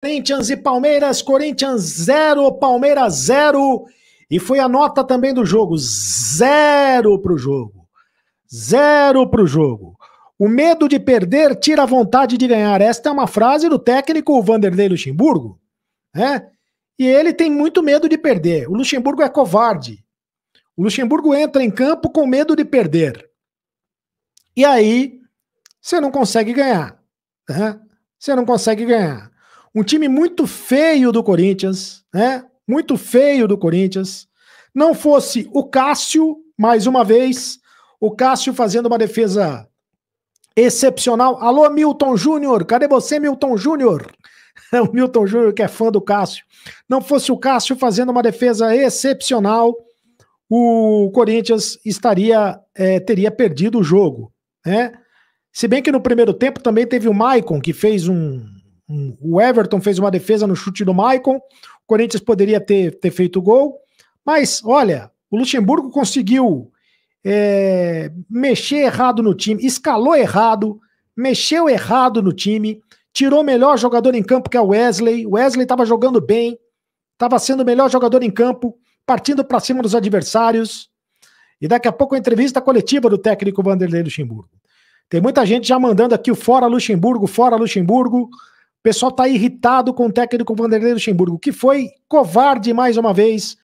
Corinthians e Palmeiras, Corinthians 0, Palmeiras 0. E foi a nota também do jogo: zero para o jogo. Zero para o jogo. O medo de perder tira a vontade de ganhar. Esta é uma frase do técnico Vanderlei Luxemburgo. Né? E ele tem muito medo de perder. O Luxemburgo é covarde. O Luxemburgo entra em campo com medo de perder. E aí, você não consegue ganhar. Né? Você não consegue ganhar. Um time muito feio do Corinthians, né? Muito feio do Corinthians. Não fosse o Cássio, mais uma vez, o Cássio fazendo uma defesa excepcional. Alô, Milton Júnior, cadê você, Milton Júnior? É o Milton Júnior que é fã do Cássio. Não fosse o Cássio fazendo uma defesa excepcional, o Corinthians estaria é, teria perdido o jogo, né? Se bem que no primeiro tempo também teve o Maicon que fez um, o Everton fez uma defesa no chute do Maicon. O Corinthians poderia ter, ter feito gol. Mas, olha, o Luxemburgo conseguiu é, mexer errado no time, escalou errado, mexeu errado no time, tirou o melhor jogador em campo, que é o Wesley. O Wesley estava jogando bem, estava sendo o melhor jogador em campo, partindo para cima dos adversários. E daqui a pouco a entrevista coletiva do técnico Vanderlei Luxemburgo. Tem muita gente já mandando aqui o fora Luxemburgo, fora Luxemburgo. O pessoal está irritado com o técnico Vanderlei Luxemburgo, que foi covarde mais uma vez